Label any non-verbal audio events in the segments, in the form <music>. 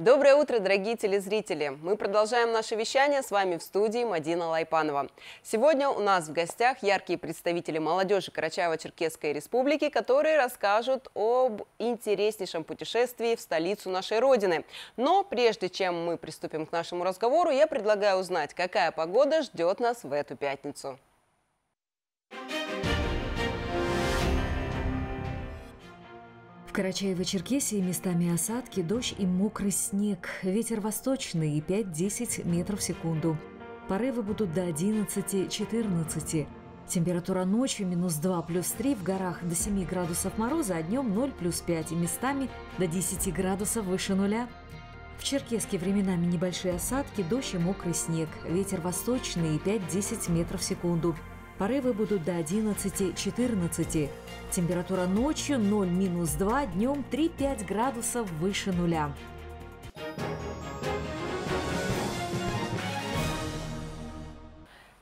Доброе утро, дорогие телезрители! Мы продолжаем наше вещание с вами в студии Мадина Лайпанова. Сегодня у нас в гостях яркие представители молодежи Карачаево-Черкесской республики, которые расскажут об интереснейшем путешествии в столицу нашей Родины. Но прежде чем мы приступим к нашему разговору, я предлагаю узнать, какая погода ждет нас в эту пятницу. Карачаево-Черкесии местами осадки, дождь и мокрый снег. Ветер восточный 5-10 метров в секунду. Порывы будут до 11-14. Температура ночью минус 2 плюс 3, в горах до 7 градусов мороза, а днем 0 плюс 5 и местами до 10 градусов выше нуля. В Черкеске временами небольшие осадки, дождь и мокрый снег. Ветер восточный 5-10 метров в секунду. Порывы будут до 11-14. Температура ночью 0-2, днем 3-5 градусов выше нуля.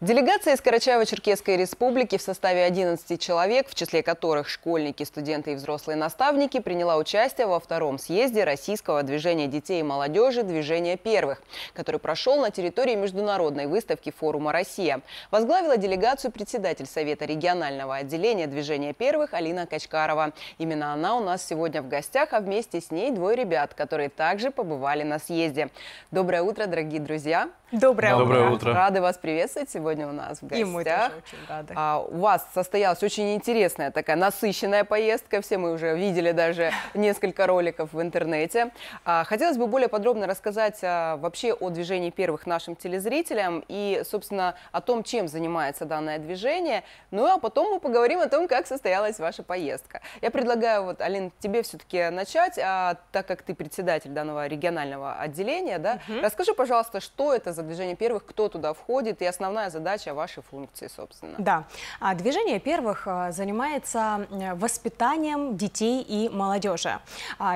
Делегация из Карачаево-Черкесской республики в составе 11 человек, в числе которых школьники, студенты и взрослые наставники, приняла участие во втором съезде Российского движения детей и молодежи «Движение первых», который прошел на территории международной выставки форума «Россия». Возглавила делегацию председатель Совета регионального отделения движения первых» Алина Качкарова. Именно она у нас сегодня в гостях, а вместе с ней двое ребят, которые также побывали на съезде. Доброе утро, дорогие друзья! Доброе, Доброе утро! Рады вас приветствовать сегодня сегодня у нас в гостях. И мы тоже очень рады. А, у вас состоялась очень интересная такая насыщенная поездка. Все мы уже видели даже <laughs> несколько роликов в интернете. А, хотелось бы более подробно рассказать а, вообще о движении первых нашим телезрителям и, собственно, о том, чем занимается данное движение. Ну а потом мы поговорим о том, как состоялась ваша поездка. Я предлагаю, вот, Алин, тебе все-таки начать, а, так как ты председатель данного регионального отделения, да, угу. расскажи, пожалуйста, что это за движение первых, кто туда входит и основная задача задача, а ваши функции, собственно. Да. А, движение первых а, занимается э, воспитанием детей и молодежи.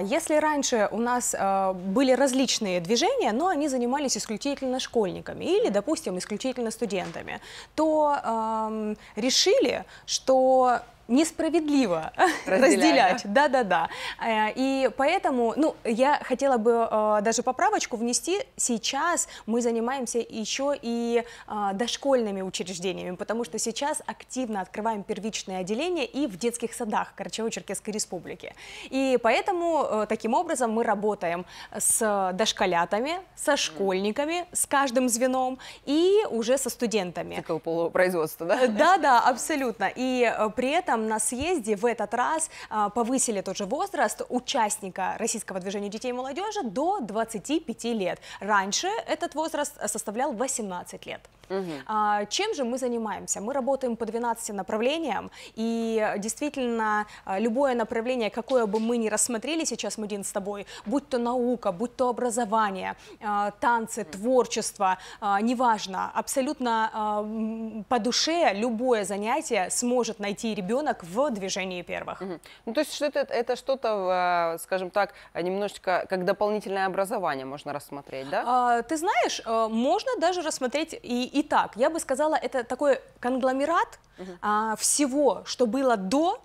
Если раньше у нас э, были различные движения, но они занимались исключительно школьниками или, допустим, исключительно студентами, то эм, решили, что несправедливо <laughs> разделять. Да-да-да. Э, и поэтому, ну, я хотела бы э, даже поправочку внести. Сейчас мы занимаемся еще и э, дошкольными учреждениями, потому что сейчас активно открываем первичные отделения и в детских садах Карачаево-Черкесской Республики. И поэтому таким образом мы работаем с дошколятами, со школьниками, с каждым звеном и уже со студентами. Цикл полупроизводства, да? Да-да, абсолютно. И при этом этом на съезде в этот раз а, повысили тот же возраст участника российского движения детей и молодежи до 25 лет. Раньше этот возраст а, составлял 18 лет. Угу. А, чем же мы занимаемся? Мы работаем по 12 направлениям, и действительно а, любое направление, какое бы мы ни рассмотрели сейчас, Мадин, с тобой, будь то наука, будь то образование, танцы, творчество, неважно, абсолютно по душе любое занятие сможет найти ребенок, ребенок в движении первых. Угу. Ну, то есть что это, это что-то, а, скажем так, немножечко как дополнительное образование можно рассмотреть, да? А, ты знаешь, э, можно даже рассмотреть и, и так. Я бы сказала, это такой конгломерат а, всего, что было до,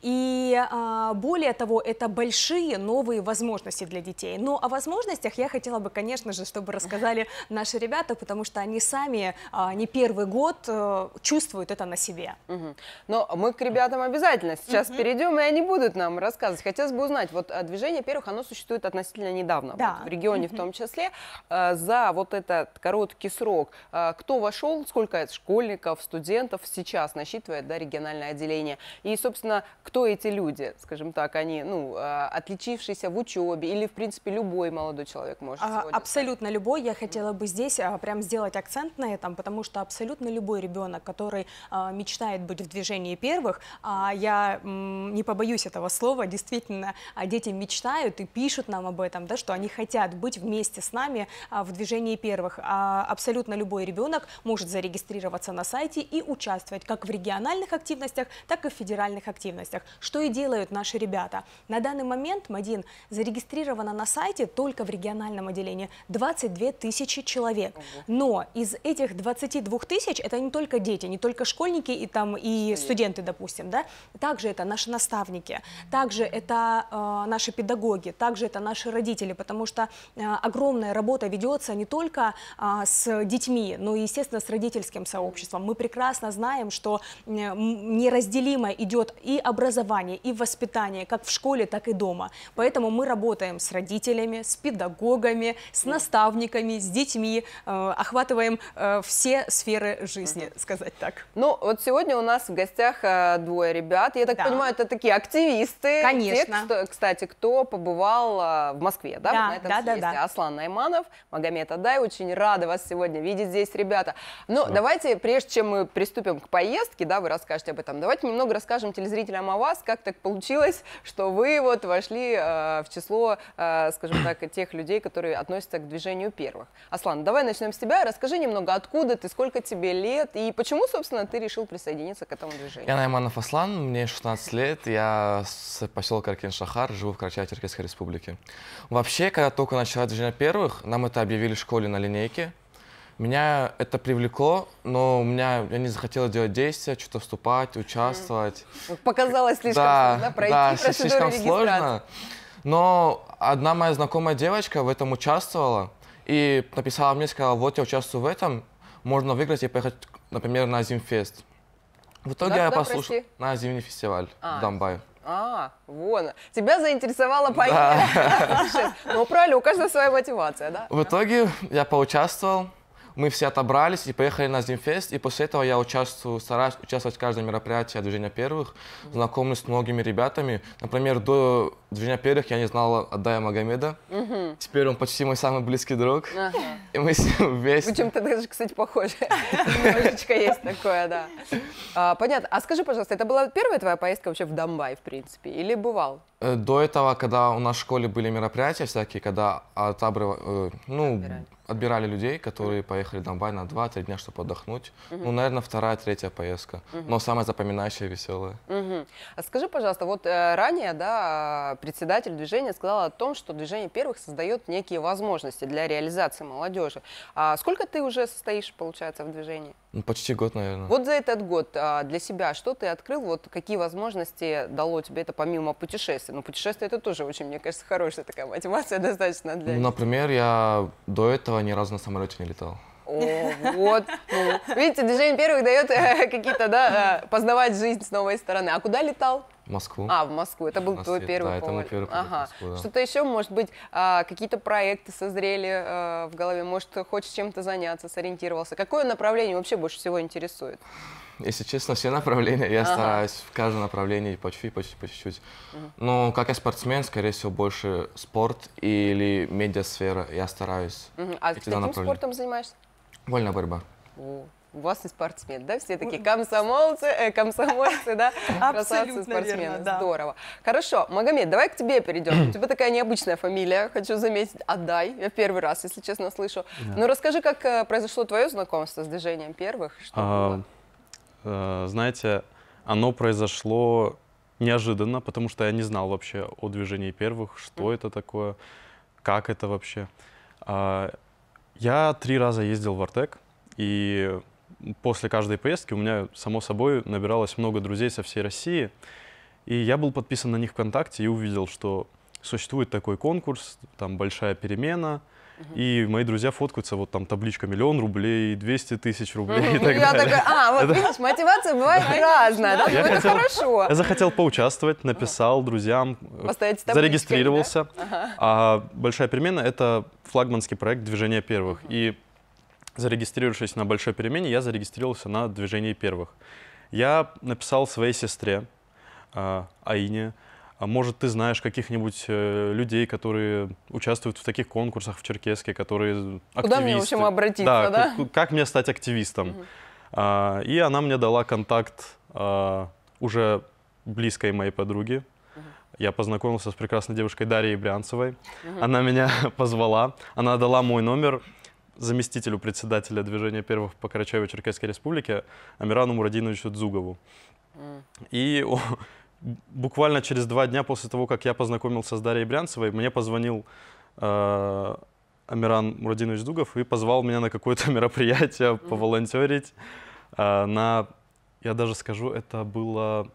и а, более того, это большие новые возможности для детей. Но о возможностях я хотела бы, конечно же, чтобы рассказали наши ребята, потому что они сами а, не первый год а, чувствуют это на себе. Угу. Но мы к ребятам обязательно сейчас угу. перейдем, и они будут нам рассказывать. Хотелось бы узнать, вот э, движение первых, оно существует относительно недавно, да. вот, в регионе угу. в том числе. Э, за вот этот короткий срок, кто вошел, сколько школьников, студентов сейчас насчитывает да, региональное отделение. И, собственно, кто эти люди, скажем так, они, ну, э, отличившиеся в учебе или, в принципе, любой молодой человек может а, Абсолютно стать? любой. Я хотела бы здесь а, прям сделать акцент на этом, потому что абсолютно любой ребенок, который а, мечтает быть в движении первых, а, я м, не побоюсь этого слова, действительно, а дети мечтают и пишут нам об этом, да, что они хотят быть вместе с нами а, в движении первых. А, абсолютно любой ребенок может зарегистрироваться на сайте и участвовать как в региональных активностях, так и в федеральных активностях, что и делают наши ребята. На данный момент МАДИН зарегистрировано на сайте только в региональном отделении 22 тысячи человек. Но из этих 22 тысяч это не только дети, не только школьники и, там, и студенты, допустим, да? также это наши наставники, также это э, наши педагоги, также это наши родители, потому что э, огромная работа ведется не только э, с детьми, но и, естественно, с родительским сообществом. Мы прекрасно знаем, что что неразделимо идет и образование, и воспитание, как в школе, так и дома. Поэтому мы работаем с родителями, с педагогами, с наставниками, с детьми, э, охватываем э, все сферы жизни, сказать так. Ну, вот сегодня у нас в гостях э, двое ребят. Я так да. понимаю, это такие активисты. Конечно. Те, кстати, кто побывал в Москве, да, да этом да, Да, да. Аслан Найманов, Магомед Адай. Очень рада вас сегодня видеть здесь, ребята. Ну да. давайте, прежде чем мы приступим к поездке, поездки, да, вы расскажете об этом. Давайте немного расскажем телезрителям о вас, как так получилось, что вы вот вошли э, в число, э, скажем так, тех людей, которые относятся к движению первых. Аслан, давай начнем с тебя. Расскажи немного, откуда ты, сколько тебе лет и почему, собственно, ты решил присоединиться к этому движению? Я Найманов Аслан, мне 16 лет, я с поселка Аркин-Шахар, живу в Карачаево-Черкесской республике. Вообще, когда только началось движение первых, нам это объявили в школе на линейке, меня это привлекло, но у меня я не захотела делать действия, что-то вступать, участвовать. Показалось слишком да, сложно, пройти да, процедуру слишком сложно. Но одна моя знакомая девочка в этом участвовала и написала мне, сказала, вот я участвую в этом, можно выиграть и поехать, например, на Зимфест. В итоге да, я послушал на зимний фестиваль а. в Донбай. А, вон. Тебя заинтересовала поездка. Да. <laughs> ну, правильно, у каждого своя мотивация, да? В итоге я поучаствовал, мы все отобрались и поехали на Зимфест, и после этого я участвую, стараюсь участвовать в каждом мероприятии движения первых, mm-hmm. знакомлюсь с многими ребятами. Например, до движения первых я не знала Адая Магомеда. Mm-hmm. Теперь он почти мой самый близкий друг. Uh-huh. И мы с ним вместе. Вы то даже, кстати, похожи. <laughs> Немножечко есть такое, да. А, понятно. А скажи, пожалуйста, это была первая твоя поездка вообще в Донбай, в принципе, или бывал? Э, до этого, когда у нас в школе были мероприятия всякие, когда отобрали, э, ну, Отбирали отбирали людей, которые поехали домой на 2-3 дня, чтобы отдохнуть. Угу. Ну, наверное, вторая, третья поездка. Угу. Но самая запоминающая, веселая. Угу. А скажи, пожалуйста, вот э, ранее, да, председатель движения сказал о том, что движение первых создает некие возможности для реализации молодежи. А сколько ты уже состоишь, получается, в движении? Ну, почти год, наверное. Вот за этот год а, для себя что ты открыл, вот какие возможности дало тебе это помимо путешествий? Ну, путешествия это тоже очень, мне кажется, хорошая такая мотивация <laughs> достаточно для... Ну, например, я до этого этого ни разу на самолете не летал. О, вот. Ну, видите, движение первых дает э, какие-то, да, э, познавать жизнь с новой стороны. А куда летал? Москву. А, в Москву. Это был твой первый да, повод. Это первый повод ага. да. Что-то еще, может быть, а, какие-то проекты созрели э, в голове? Может, хочешь чем-то заняться, сориентировался? Какое направление вообще больше всего интересует? Если честно, все направления. Я ага. стараюсь в каждом направлении по чуть-чуть, по чуть-чуть, Угу. Ну, Но как я спортсмен, скорее всего, больше спорт или медиасфера. Я стараюсь. Угу. А каким спортом занимаешься? Вольная борьба. О, у вас не спортсмен, да, все такие комсомолцы, э, комсомольцы, да, <laughs> красавцы, спортсмены, здорово. Хорошо, Магомед, давай к тебе перейдем. <clears throat> У тебя такая необычная фамилия, хочу заметить, Адай я первый раз, если честно, слышу. Ну, расскажи, как э, произошло твое знакомство с движением первых, что э, знаете, оно произошло неожиданно, потому что я не знал вообще о движении первых, что это такое, как это вообще. А, я три раза ездил в Артек, и после каждой поездки у меня, само собой, набиралось много друзей со всей России. И я был подписан на них ВКонтакте и увидел, что существует такой конкурс, там большая перемена, и мои друзья фоткаются, вот там табличка миллион рублей, 200 тысяч рублей и так я далее. а, вот видишь, мотивация бывает разная, да? Ну, это хорошо. Я захотел поучаствовать, написал друзьям, э, зарегистрировался. А большая перемена — это флагманский проект движения первых». И зарегистрировавшись на большой перемене, я зарегистрировался на движении первых. Я написал своей сестре э, Аине, «А может, ты знаешь каких-нибудь э, людей, которые участвуют в таких конкурсах в Черкеске, которые активисты. Куда мне, в общем, обратиться, да? да? Как, как мне стать активистом? Угу. А, и она мне дала контакт а, уже близкой моей подруги. Я познакомился с прекрасной девушкой Дарьей Брянцевой. Угу. Она меня <laughs> позвала, она дала мой номер заместителю председателя движения первых по Карачаево-Черкесской республике Амирану Мурадиновичу Дзугову. Mm. И о, буквально через два дня после того, как я познакомился с Дарьей Брянцевой, мне позвонил э, Амиран Мурадинович Дзугов и позвал меня на какое-то <laughs> мероприятие mm. поволонтерить. Э, на, я даже скажу, это было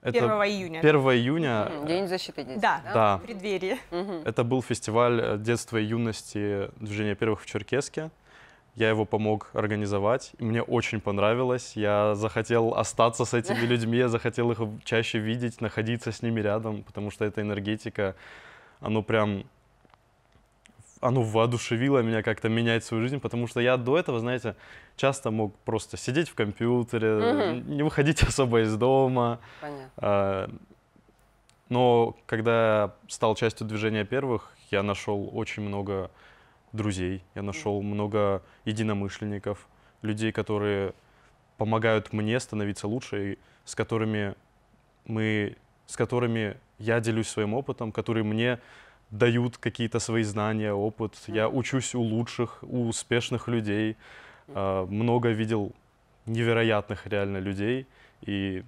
это 1 июня. 1 июня. День защиты детей. Да, да? в преддверии. Это был фестиваль э, детства и юности движения первых в Черкеске. Я его помог организовать. Мне очень понравилось. Я захотел остаться с этими <laughs> людьми, я захотел их чаще видеть, находиться с ними рядом, потому что эта энергетика, оно прям оно воодушевило меня как-то менять свою жизнь, потому что я до этого, знаете, часто мог просто сидеть в компьютере, угу. не выходить <laughs> особо из дома. Понятно. А, но когда стал частью движения первых, я нашел очень много друзей, я нашел много единомышленников, людей, которые помогают мне становиться лучше, и с которыми мы, с которыми я делюсь своим опытом, которые мне дают какие-то свои знания, опыт. Я учусь у лучших, у успешных людей. А, много видел невероятных реально людей. И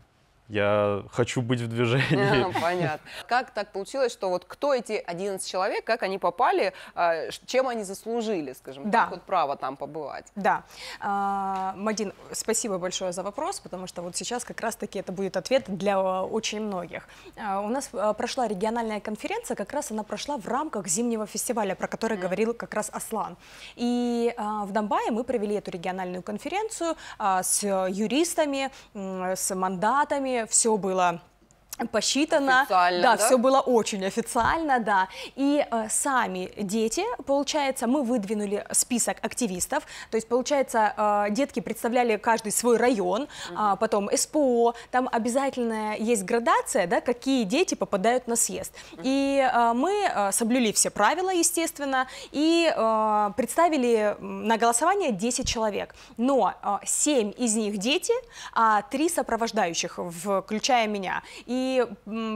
я хочу быть в движении. А, понятно. Как так получилось, что вот кто эти 11 человек, как они попали, а, чем они заслужили, скажем да. так, вот право там побывать? Да. А, Мадин, спасибо большое за вопрос, потому что вот сейчас как раз-таки это будет ответ для а, очень многих. А, у нас а, прошла региональная конференция, как раз она прошла в рамках зимнего фестиваля, про который mm. говорил как раз Аслан. И а, в Донбайе мы провели эту региональную конференцию а, с юристами, с мандатами, все было посчитано. Официально, да, да, все было очень официально, да. И э, сами дети, получается, мы выдвинули список активистов, то есть, получается, э, детки представляли каждый свой район, угу. потом СПО, там обязательно есть градация, да, какие дети попадают на съезд. И э, мы э, соблюли все правила, естественно, и э, представили на голосование 10 человек, но э, 7 из них дети, а 3 сопровождающих, включая меня. И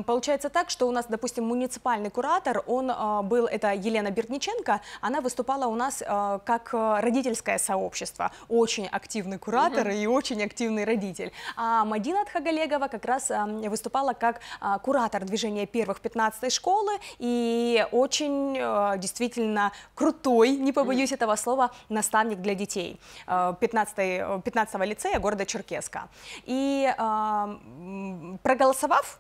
получается так, что у нас, допустим, муниципальный куратор, он а, был, это Елена Бердниченко, она выступала у нас а, как э, родительское сообщество. Очень активный куратор угу. и очень активный родитель. А Мадина Тхагалегова как раз выступала как а, куратор движения первых 15 школы и очень э, действительно крутой, не побоюсь угу. этого слова, наставник для детей 15, э, 15 лицея города Черкеска. И проголосовав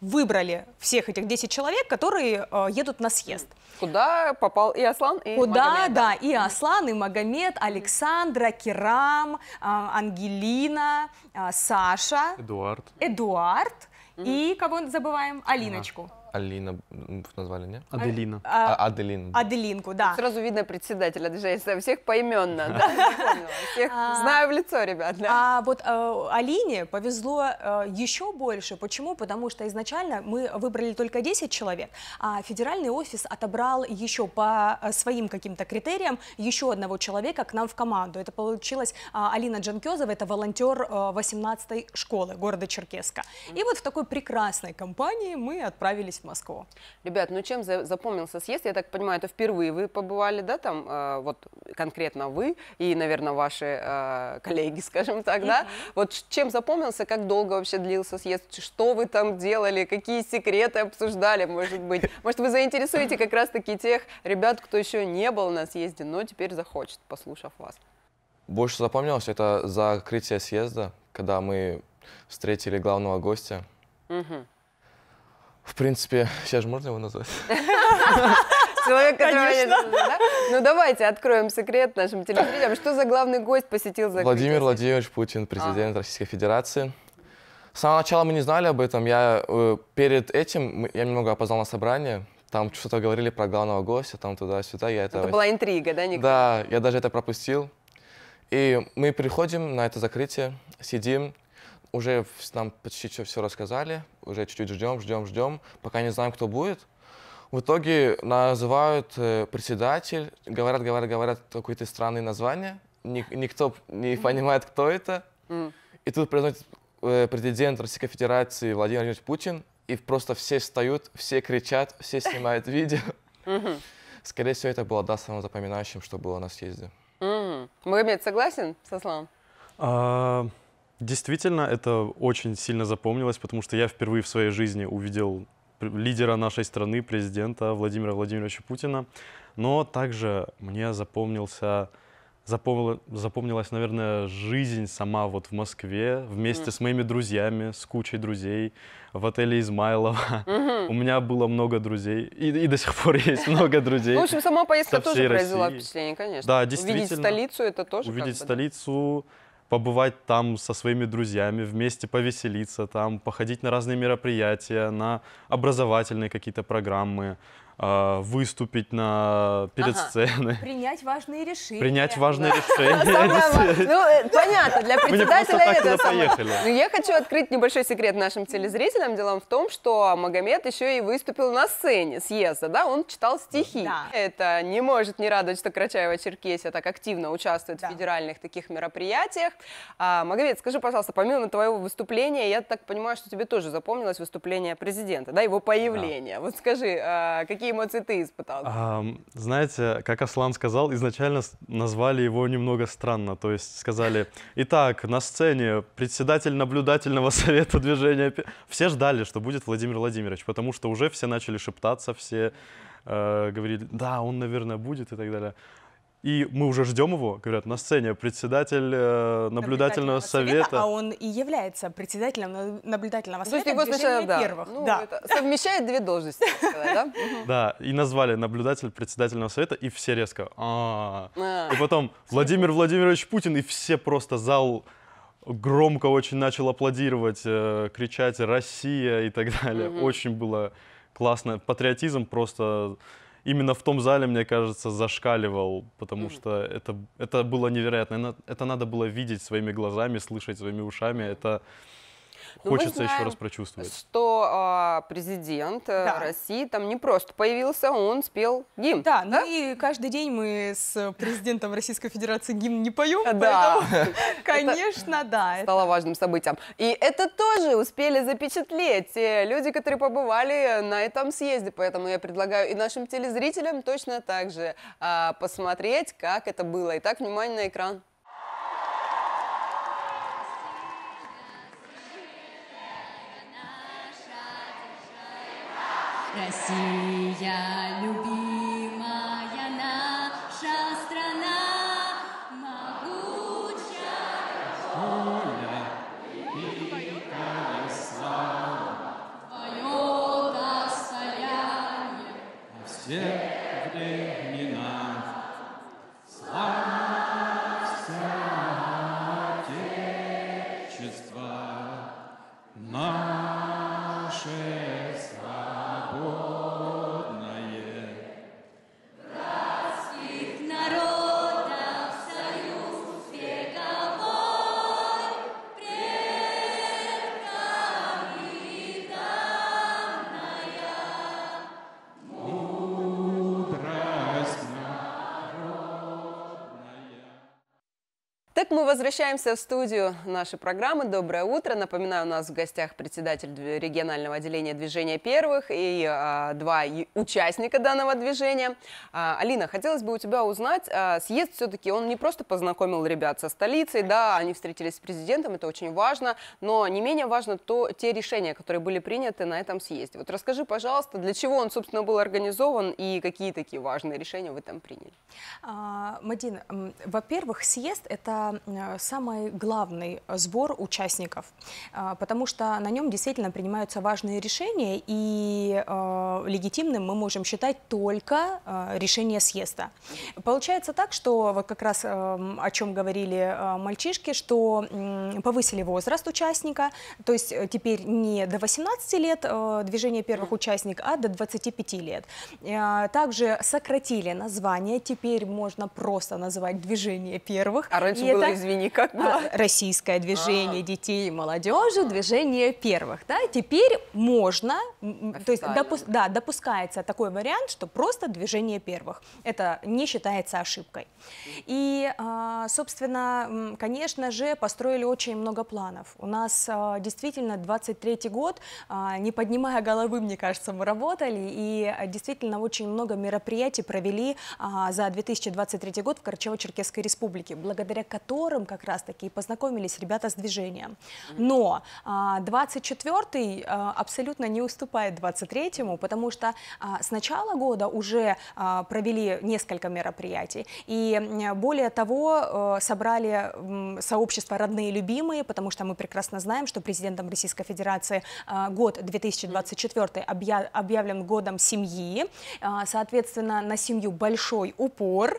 выбрали всех этих 10 человек, которые э, едут на съезд. Куда попал и Аслан, и Куда, Магомед. да, и Аслан, и Магомед, Александра, Керам, э, Ангелина, э, Саша. Эдуард. Эдуард. И кого забываем? Алиночку. Ага. Алина назвали, не? А, Аделина. А, а, а Аделин. Аделинку, да. Сразу видно председателя движения, всех поименно. Да? Всех а, знаю в лицо, ребят. А вот э, Алине повезло э, еще больше. Почему? Потому что изначально мы выбрали только 10 человек, а федеральный офис отобрал еще по э, своим каким-то критериям еще одного человека к нам в команду. Это получилось Алина Джанкезова, это волонтер 18-й школы города Черкеска. И вот в такой прекрасной компании мы отправились в Москву. Ребят, ну чем запомнился съезд? Я так понимаю, это впервые вы побывали, да, там, э, вот конкретно вы и, наверное, ваши э, коллеги, <laughs> скажем так, mm -hmm. да? Вот чем запомнился, как долго вообще длился съезд, что вы там делали, какие секреты обсуждали, может быть? Может, вы заинтересуете как раз-таки тех ребят, кто еще не был на съезде, но теперь захочет, послушав вас? Больше запомнилось это закрытие съезда, когда мы встретили главного гостя. Угу. В принципе, сейчас же можно его назвать? <laughs> Человек, которого Ну давайте откроем секрет нашим телезрителям. Что за главный гость посетил закрытие? Владимир Владимирович Путин, президент Российской Федерации. С самого начала мы не знали об этом. Я э, перед этим я немного опоздал на собрание. Там что-то говорили про главного гостя, там туда-сюда. Я это... это была интрига, да, Николай? Да, я даже это пропустил. И мы приходим на это закрытие, сидим, уже нам почти все рассказали, уже чуть-чуть ждем, ждем, ждем, пока не знаем, кто будет. В итоге называют э, председатель, говорят, говорят, говорят какое-то странное название, Ник никто не понимает, кто это. Mm. И тут произносит э, президент Российской Федерации Владимир Владимирович Путин, и просто все встают, все кричат, все снимают <laughs> видео. Скорее всего, это было, да, самым запоминающим, что было на съезде. Mm -hmm. Магомед, согласен со словом? Uh... Действительно, это очень сильно запомнилось, потому что я впервые в своей жизни увидел лидера нашей страны, президента Владимира Владимировича Путина. Но также мне запомнился, запомнил, запомнилась, наверное, жизнь сама вот в Москве вместе mm. с моими друзьями, с кучей друзей в отеле Измайлова. Mm-hmm. У меня было много друзей, и, и до сих пор <laughs> есть много друзей. Ну, в общем, сама поездка тоже произвела впечатление, конечно. Да, действительно. Увидеть столицу это тоже Увидеть столицу побывать там со своими друзьями, вместе повеселиться там, походить на разные мероприятия, на образовательные какие-то программы, а, выступить на, перед ага. сценой. Принять важные решения. Принять важные да. решения. Ну, э, понятно, для председателя это самое. Ну, я хочу открыть небольшой секрет нашим телезрителям. Дело в том, что Магомед еще и выступил на сцене съезда, да, он читал стихи. Это не может не радовать, что Карачаева-Черкесия так активно участвует в федеральных таких мероприятиях. А, Магомед, скажи, пожалуйста, помимо твоего выступления, я так понимаю, что тебе тоже запомнилось выступление президента, да, его появление. Вот скажи, а, какие какие эмоции ты испытал? А, знаете, как Аслан сказал, изначально назвали его немного странно. То есть сказали, итак, на сцене председатель наблюдательного <laughs> совета движения... Все ждали, что будет Владимир Владимирович, потому что уже все начали шептаться, все э, говорили, да, он, наверное, будет и так далее. И мы уже ждем его, говорят, на сцене председатель э, наблюдательного, наблюдательного совета. совета. А он и является председателем наблюдательного совета. То есть его да. первых. Ну, да. Это совмещает две должности, да? <laughs> Да, и назвали наблюдатель председательного совета, и все резко. «А». А. И потом Владимир Владимирович Путин, и все просто зал громко очень начал аплодировать, э, кричать «Россия» и так далее. Очень было классно. Патриотизм просто именно в том зале, мне кажется, зашкаливал, потому mm что это, это было невероятно. Это надо было видеть своими глазами, слышать своими ушами. Это, ну, хочется знаем, еще раз прочувствовать. Что а, президент э, да. России там не просто появился, он спел гимн. Да, ну да, ну и каждый день мы с президентом Российской Федерации гимн не поем, да. поэтому, <laughs> <laughs> конечно, да. Стало важным событием. И это тоже успели запечатлеть те э, люди, которые побывали на этом съезде, поэтому я предлагаю и нашим телезрителям точно так же а, посмотреть, как это было. Итак, внимание на экран. Россия люби. Итак, мы возвращаемся в студию нашей программы «Доброе утро». Напоминаю, у нас в гостях председатель регионального отделения движения первых и а, два участника данного движения. А, Алина, хотелось бы у тебя узнать, а, съезд все-таки, он не просто познакомил ребят со столицей, да, они встретились с президентом, это очень важно, но не менее важно то, те решения, которые были приняты на этом съезде. Вот расскажи, пожалуйста, для чего он, собственно, был организован и какие такие важные решения вы там приняли? А, Мадин, во-первых, съезд – это Э, самый главный сбор участников, э, потому что на нем действительно принимаются важные решения, и э, легитимным мы можем считать только решение съезда. Получается так, что вот как раз эм, о чем говорили мальчишки, что повысили возраст участника, то есть теперь не до 18 лет движение первых участников, а до 25 лет. Также сократили название, теперь можно просто называть движение первых. А раньше и было это извини, как а, было? Российское а. движение детей и молодежи, движение первых, да? Теперь можно, то есть допус, да, допускается такой вариант, что просто движение первых. Это не считается ошибкой. И, а, собственно, конечно же, построили очень много планов. У нас действительно 23-й год, не поднимая головы, мне кажется, мы работали, и действительно очень много мероприятий провели за 2023 год в Карачаево-Черкесской республике, благодаря которым которым как раз-таки познакомились ребята с движением. Но 24-й а, э, абсолютно не уступает 23-му, потому что а, с начала года уже а, провели несколько мероприятий. И более того, э, собрали сообщество «Родные любимые», потому что мы прекрасно знаем, что президентом Российской Федерации год 2024 объявлен годом семьи. Соответственно, на семью большой упор.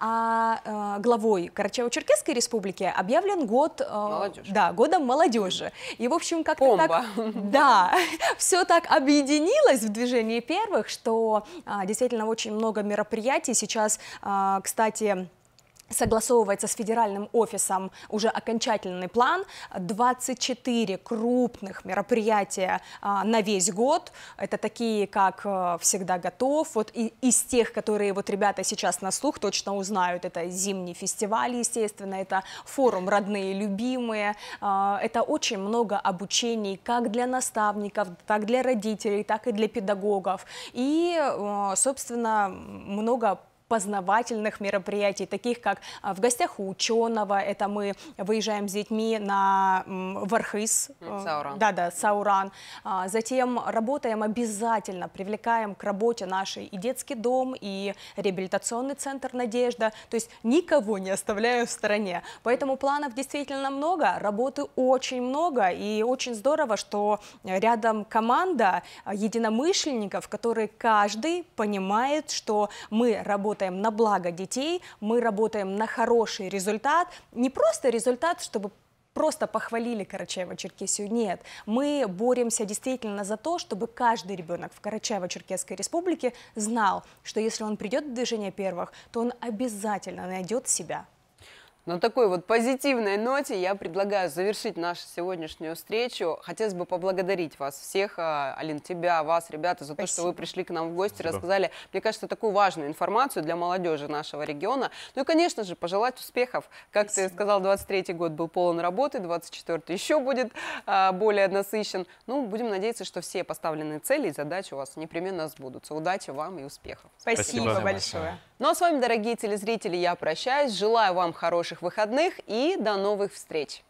А главой карачаево Черкесской Республике объявлен год, э, да, годом молодежи. И, в общем, как-то так... <laughs> Да, <laughs> все так объединилось в движении первых, что э, действительно очень много мероприятий. Сейчас, э, кстати, согласовывается с федеральным офисом уже окончательный план. 24 крупных мероприятия а, на весь год. Это такие, как э, «Всегда готов». Вот и, из тех, которые вот ребята сейчас на слух точно узнают, это зимний фестиваль, естественно, это форум «Родные любимые». А, это очень много обучений как для наставников, так для родителей, так и для педагогов. И, э, собственно, много познавательных мероприятий, таких как а, в гостях у ученого, это мы выезжаем с детьми на Вархыс. Э, Сауран. Да, да, Сауран. А, затем работаем обязательно, привлекаем к работе нашей и детский дом, и реабилитационный центр «Надежда». То есть никого не оставляем в стороне. Поэтому планов действительно много, работы очень много, и очень здорово, что рядом команда единомышленников, которые каждый понимает, что мы работаем работаем на благо детей, мы работаем на хороший результат, не просто результат, чтобы просто похвалили Карачаево-Черкесию. Нет, мы боремся действительно за то, чтобы каждый ребенок в Карачаево-Черкесской республике знал, что если он придет в движение первых, то он обязательно найдет себя. На такой вот позитивной ноте я предлагаю завершить нашу сегодняшнюю встречу. Хотелось бы поблагодарить вас всех, а, Алин, тебя, вас, ребята, за Спасибо. то, что вы пришли к нам в гости, да. рассказали, мне кажется, такую важную информацию для молодежи нашего региона. Ну и, конечно же, пожелать успехов. Как Спасибо. ты сказал, 23-й год был полон работы, 24-й еще будет а, более насыщен. Ну, будем надеяться, что все поставленные цели и задачи у вас непременно сбудутся. Удачи вам и успехов. Спасибо, Спасибо большое. большое. Ну а с вами, дорогие телезрители, я прощаюсь. Желаю вам хороших выходных и до новых встреч!